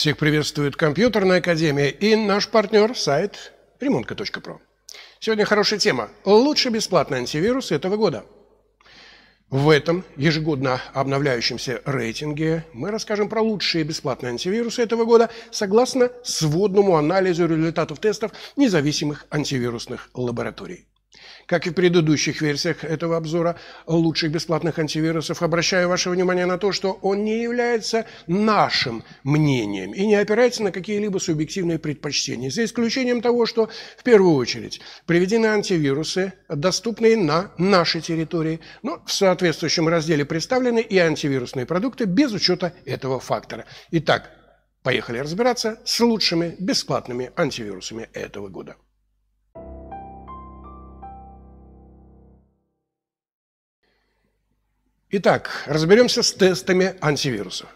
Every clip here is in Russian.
Всех приветствует Компьютерная Академия и наш партнер сайт ремонка.про. Сегодня хорошая тема. Лучший бесплатный антивирус этого года. В этом ежегодно обновляющемся рейтинге мы расскажем про лучшие бесплатные антивирусы этого года согласно сводному анализу результатов тестов независимых антивирусных лабораторий как и в предыдущих версиях этого обзора лучших бесплатных антивирусов, обращаю ваше внимание на то, что он не является нашим мнением и не опирается на какие-либо субъективные предпочтения, за исключением того, что в первую очередь приведены антивирусы, доступные на нашей территории, но в соответствующем разделе представлены и антивирусные продукты без учета этого фактора. Итак, поехали разбираться с лучшими бесплатными антивирусами этого года. Итак, разберемся с тестами антивирусов.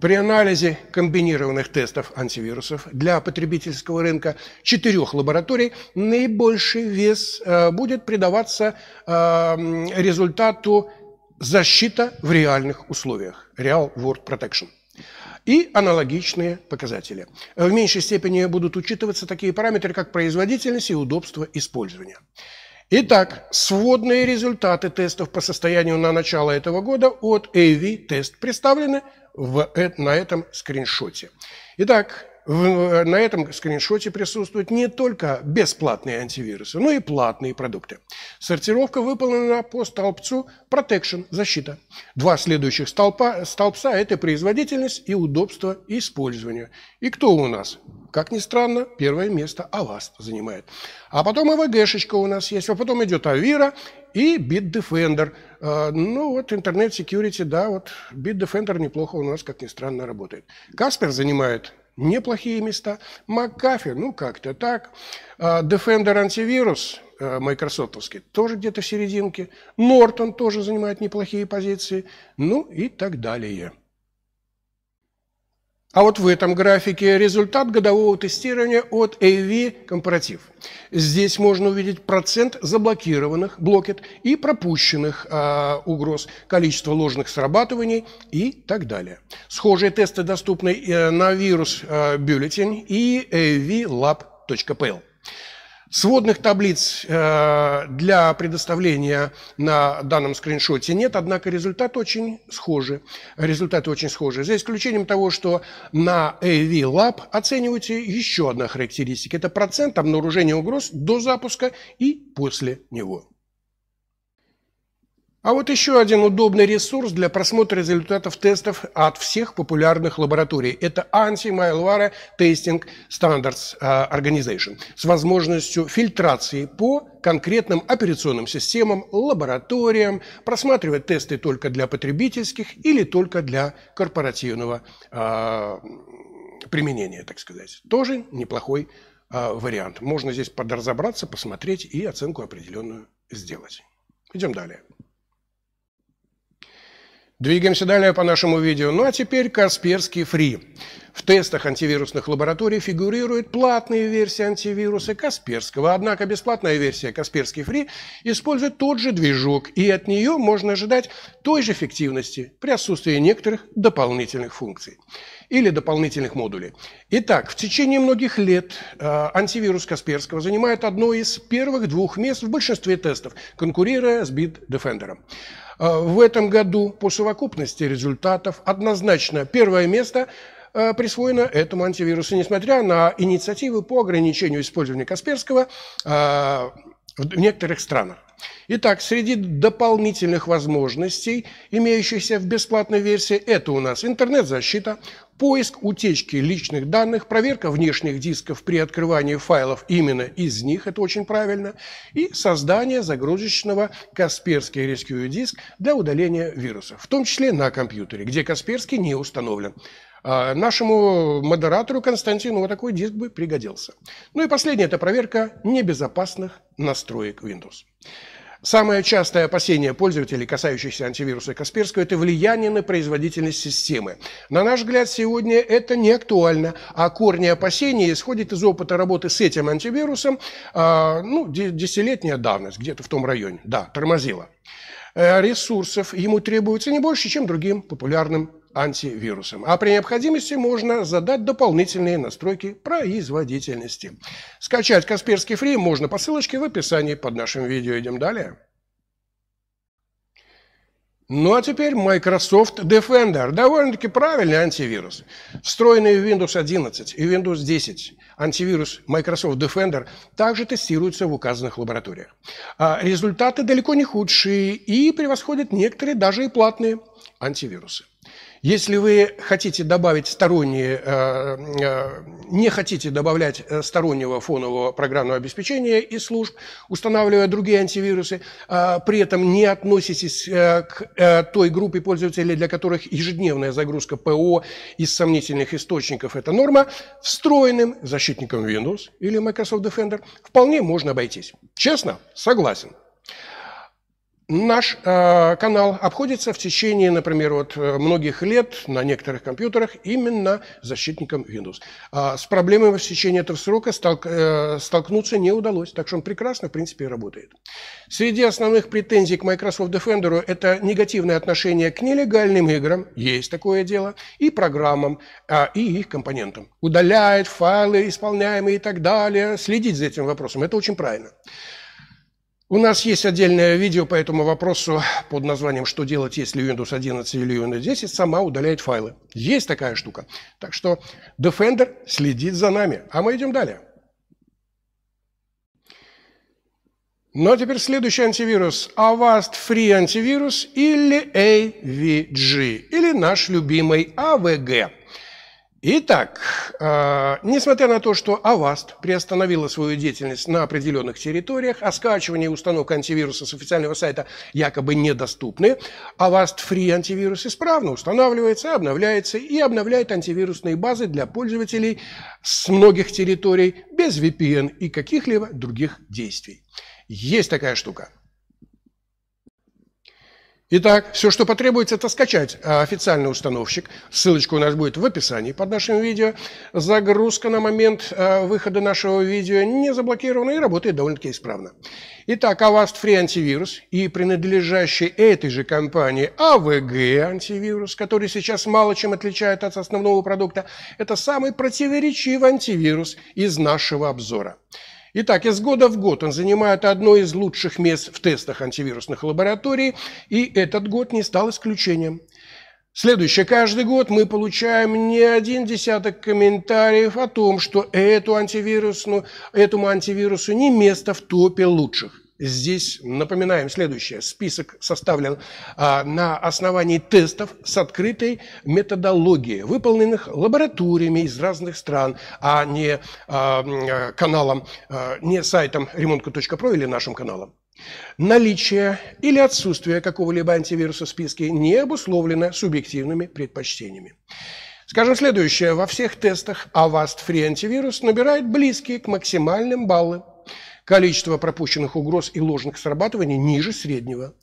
При анализе комбинированных тестов антивирусов для потребительского рынка четырех лабораторий наибольший вес э, будет придаваться э, результату защита в реальных условиях, Real World Protection и аналогичные показатели. В меньшей степени будут учитываться такие параметры, как производительность и удобство использования. Итак, сводные результаты тестов по состоянию на начало этого года от AV-тест представлены в, э, на этом скриншоте. Итак, в, э, на этом скриншоте присутствуют не только бесплатные антивирусы, но и платные продукты. Сортировка выполнена по столбцу Protection – защита. Два следующих столпа, столбца – это производительность и удобство использования. И кто у нас как ни странно, первое место Аваст занимает. А потом АВГшечка у нас есть, а потом идет Авира и Bitdefender. А, ну вот, интернет security, да, вот Bitdefender неплохо у нас, как ни странно, работает. Каспер занимает неплохие места. Макафи, ну как-то так. Defender а, антивирус, э, майкрософтовский, тоже где-то в серединке. Нортон тоже занимает неплохие позиции. Ну и так далее. А вот в этом графике результат годового тестирования от AV Comparative. Здесь можно увидеть процент заблокированных блокет и пропущенных э, угроз, количество ложных срабатываний и так далее. Схожие тесты доступны э, на вирус э, бюллетень и avlab.pl. Сводных таблиц э, для предоставления на данном скриншоте нет, однако результаты очень схожи. Результаты очень схожи. За исключением того, что на AV Lab оценивается еще одна характеристика. Это процент обнаружения угроз до запуска и после него. А вот еще один удобный ресурс для просмотра результатов тестов от всех популярных лабораторий. Это Anti-Malware Testing Standards э, Organization с возможностью фильтрации по конкретным операционным системам, лабораториям, просматривать тесты только для потребительских или только для корпоративного э, применения, так сказать. Тоже неплохой э, вариант. Можно здесь подразобраться, посмотреть и оценку определенную сделать. Идем далее. Двигаемся далее по нашему видео. Ну а теперь Касперский Фри. В тестах антивирусных лабораторий фигурируют платные версии антивируса Касперского, однако бесплатная версия Касперский Фри использует тот же движок, и от нее можно ожидать той же эффективности при отсутствии некоторых дополнительных функций или дополнительных модулей. Итак, в течение многих лет э, антивирус Касперского занимает одно из первых двух мест в большинстве тестов, конкурируя с Bit Bitdefender. А, в этом году по совокупности результатов однозначно первое место а, присвоено этому антивирусу, несмотря на инициативы по ограничению использования Касперского а, в некоторых странах. Итак, среди дополнительных возможностей, имеющихся в бесплатной версии, это у нас интернет-защита, поиск утечки личных данных, проверка внешних дисков при открывании файлов именно из них, это очень правильно, и создание загрузочного Касперский Rescue диск для удаления вирусов, в том числе на компьютере, где Касперский не установлен. А, нашему модератору Константину вот такой диск бы пригодился. Ну и последняя – это проверка небезопасных настроек Windows. Самое частое опасение пользователей, касающихся антивируса Касперского, это влияние на производительность системы. На наш взгляд, сегодня это не актуально, а корни опасений исходят из опыта работы с этим антивирусом, э, ну, десятилетняя давность, где-то в том районе, да, тормозила. Э, ресурсов ему требуется не больше, чем другим популярным антивирусом. А при необходимости можно задать дополнительные настройки производительности. Скачать Касперский Фри можно по ссылочке в описании под нашим видео. Идем далее. Ну а теперь Microsoft Defender. Довольно-таки правильный антивирус. Встроенный в Windows 11 и Windows 10 антивирус Microsoft Defender также тестируется в указанных лабораториях. А результаты далеко не худшие и превосходят некоторые даже и платные антивирусы. Если вы хотите добавить сторонние, э, э, не хотите добавлять э, стороннего фонового программного обеспечения и служб, устанавливая другие антивирусы, при этом не относитесь к той группе пользователей, для которых ежедневная загрузка ПО из сомнительных источников – это норма, встроенным защитником Windows или Microsoft Defender вполне можно обойтись. Честно? Согласен. Наш э, канал обходится в течение, например, вот э, многих лет на некоторых компьютерах именно защитником Windows. А с проблемой в течение этого срока столк, э, столкнуться не удалось, так что он прекрасно, в принципе, работает. Среди основных претензий к Microsoft Defender это негативное отношение к нелегальным играм, есть такое дело, и программам, э, и их компонентам. Удаляет файлы, исполняемые и так далее, следить за этим вопросом, это очень правильно. У нас есть отдельное видео по этому вопросу под названием «Что делать, если Windows 11 или Windows 10 сама удаляет файлы?» Есть такая штука. Так что Defender следит за нами. А мы идем далее. Ну а теперь следующий антивирус. Avast Free антивирус или AVG, или наш любимый AVG. Итак, э, несмотря на то, что Avast приостановила свою деятельность на определенных территориях, а скачивание и установка антивируса с официального сайта якобы недоступны, Avast Free антивирус исправно устанавливается, обновляется и обновляет антивирусные базы для пользователей с многих территорий без VPN и каких-либо других действий. Есть такая штука – Итак, все, что потребуется, это скачать э, официальный установщик. Ссылочка у нас будет в описании под нашим видео. Загрузка на момент э, выхода нашего видео не заблокирована и работает довольно-таки исправно. Итак, Avast Free антивирус и принадлежащий этой же компании AVG а антивирус, который сейчас мало чем отличает от основного продукта, это самый противоречивый антивирус из нашего обзора. Итак, из года в год он занимает одно из лучших мест в тестах антивирусных лабораторий, и этот год не стал исключением. Следующее. Каждый год мы получаем не один десяток комментариев о том, что эту антивирусную, этому антивирусу не место в топе лучших. Здесь напоминаем следующее. Список составлен а, на основании тестов с открытой методологией, выполненных лабораториями из разных стран, а не а, а каналом, а, не сайтом ремонтка.про или нашим каналом. Наличие или отсутствие какого-либо антивируса в списке не обусловлено субъективными предпочтениями. Скажем следующее. Во всех тестах Avast Free антивирус набирает близкие к максимальным баллы количество пропущенных угроз и ложных срабатываний ниже среднего.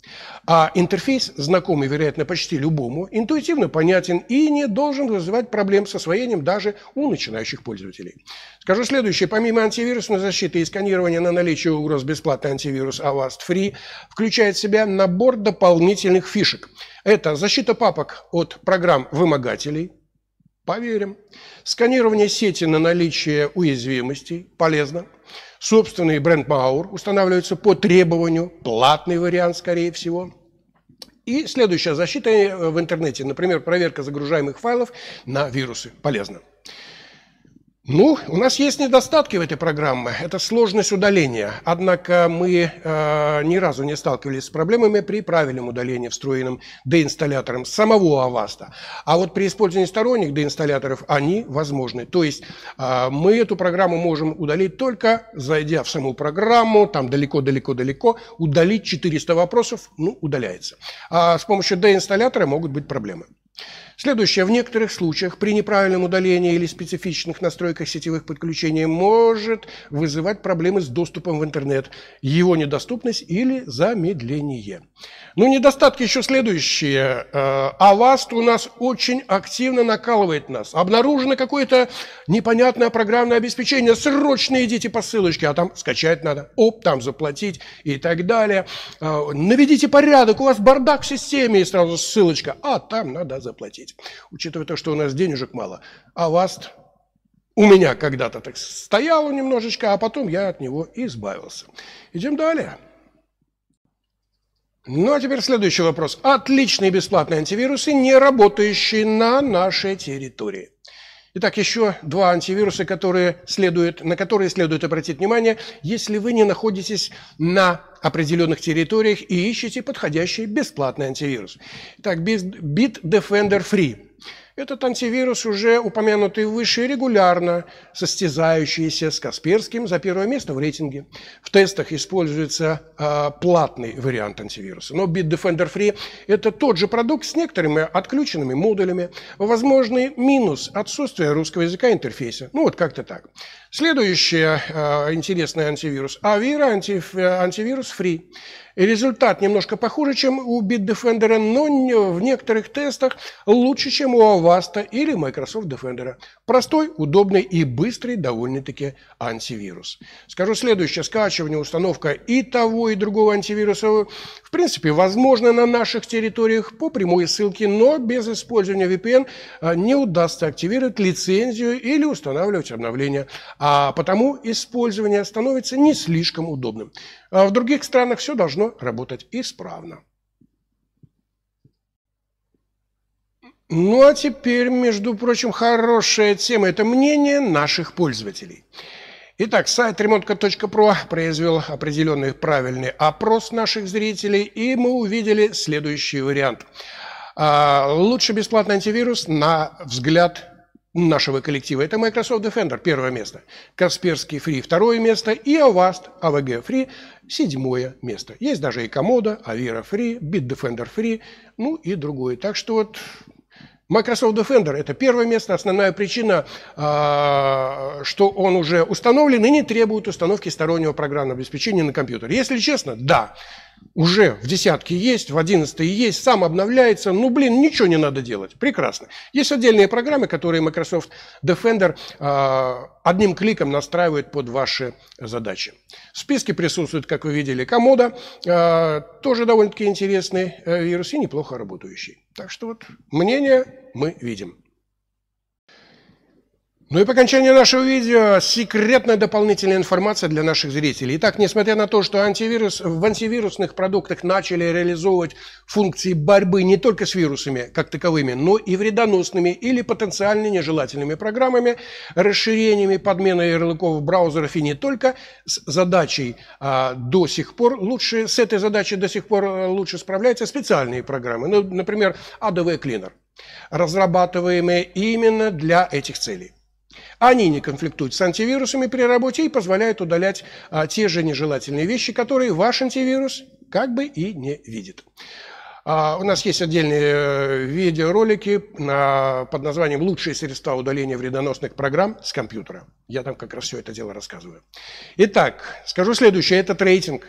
А интерфейс, знакомый, вероятно, почти любому, интуитивно понятен и не должен вызывать проблем с освоением даже у начинающих пользователей. Скажу следующее. Помимо антивирусной защиты и сканирования на наличие угроз бесплатный антивирус Avast Free включает в себя набор дополнительных фишек. Это защита папок от программ вымогателей, Поверим. Сканирование сети на наличие уязвимостей полезно. Собственный бренд Маур устанавливается по требованию, платный вариант, скорее всего. И следующая защита э, в интернете, например, проверка загружаемых файлов на вирусы. полезна. Ну, у нас есть недостатки в этой программе. Это сложность удаления. Однако мы э, ни разу не сталкивались с проблемами при правильном удалении встроенным деинсталлятором самого Аваста. А вот при использовании сторонних деинсталляторов они возможны. То есть э, мы эту программу можем удалить только зайдя в саму программу, там далеко-далеко-далеко, удалить 400 вопросов, ну, удаляется. А с помощью деинсталлятора могут быть проблемы. Следующее. В некоторых случаях при неправильном удалении или специфичных настройках сетевых подключений может вызывать проблемы с доступом в интернет, его недоступность или замедление. Ну, недостатки еще следующие. Avast э, у нас очень активно накалывает нас. Обнаружено какое-то непонятное программное обеспечение. Срочно идите по ссылочке, а там скачать надо, оп, там заплатить и так далее. Э, наведите порядок, у вас бардак в системе, и сразу ссылочка, а там надо заплатить обеспечить, учитывая то, что у нас денежек мало. А ВАСТ у меня когда-то так стояло немножечко, а потом я от него избавился. Идем далее. Ну а теперь следующий вопрос. Отличные бесплатные антивирусы, не работающие на нашей территории. Итак, еще два антивируса, которые следует, на которые следует обратить внимание, если вы не находитесь на определенных территориях и ищете подходящий бесплатный антивирус. Итак, BitDefender Free этот антивирус, уже упомянутый выше, регулярно состязающийся с Касперским за первое место в рейтинге. В тестах используется э, платный вариант антивируса. Но Bitdefender Free – это тот же продукт с некоторыми отключенными модулями. Возможный минус – отсутствие русского языка интерфейса. Ну вот как-то так. Следующий э, интересный антивирус – Avira анти, э, антивирус Free. Результат немножко похуже, чем у Bitdefender, но в некоторых тестах лучше, чем у Avast или Microsoft Defender. Простой, удобный и быстрый довольно-таки антивирус. Скажу следующее. Скачивание, установка и того, и другого антивируса в принципе возможно на наших территориях по прямой ссылке, но без использования VPN э, не удастся активировать лицензию или устанавливать обновления. А потому использование становится не слишком удобным. А в других странах все должно работать исправно. Ну а теперь, между прочим, хорошая тема – это мнение наших пользователей. Итак, сайт ремонтка.про произвел определенный правильный опрос наших зрителей, и мы увидели следующий вариант. А, Лучше бесплатный антивирус на взгляд нашего коллектива – это Microsoft Defender, первое место, Касперский Free – второе место и Avast AVG Free – седьмое место. Есть даже и Комода, Avira Free, Bitdefender Free, ну и другое. Так что вот Microsoft Defender – это первое место. Основная причина, а, что он уже установлен и не требует установки стороннего программного обеспечения на компьютер. Если честно, да, уже в десятке есть, в одиннадцатой есть, сам обновляется, ну, блин, ничего не надо делать, прекрасно. Есть отдельные программы, которые Microsoft Defender э, одним кликом настраивает под ваши задачи. В списке присутствует, как вы видели, комода, э, тоже довольно-таки интересный э, вирус и неплохо работающий. Так что вот мнение мы видим. Ну и по окончании нашего видео секретная дополнительная информация для наших зрителей. Итак, несмотря на то, что антивирус, в антивирусных продуктах начали реализовывать функции борьбы не только с вирусами как таковыми, но и вредоносными или потенциально нежелательными программами, расширениями подмены ярлыков в браузерах и не только, с задачей а, до сих пор лучше, с этой задачей до сих пор а, лучше справляются специальные программы, ну, например, ADV Клинер, разрабатываемые именно для этих целей. Они не конфликтуют с антивирусами при работе и позволяют удалять а, те же нежелательные вещи, которые ваш антивирус как бы и не видит. А, у нас есть отдельные э, видеоролики на, под названием «Лучшие средства удаления вредоносных программ с компьютера». Я там как раз все это дело рассказываю. Итак, скажу следующее. Это рейтинг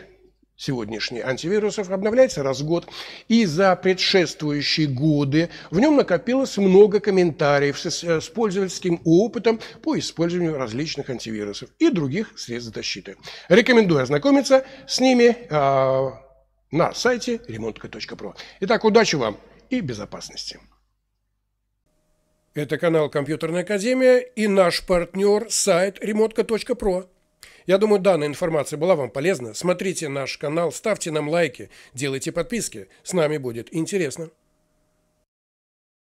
сегодняшний антивирусов, обновляется раз в год, и за предшествующие годы в нем накопилось много комментариев э, с, пользовательским опытом по использованию различных антивирусов и других средств защиты. Рекомендую ознакомиться с ними э, на сайте ремонтка.про. Итак, удачи вам и безопасности. Это канал «Компьютерная академия» и наш партнер сайт remotka.pro. Я думаю, данная информация была вам полезна. Смотрите наш канал, ставьте нам лайки, делайте подписки. С нами будет интересно.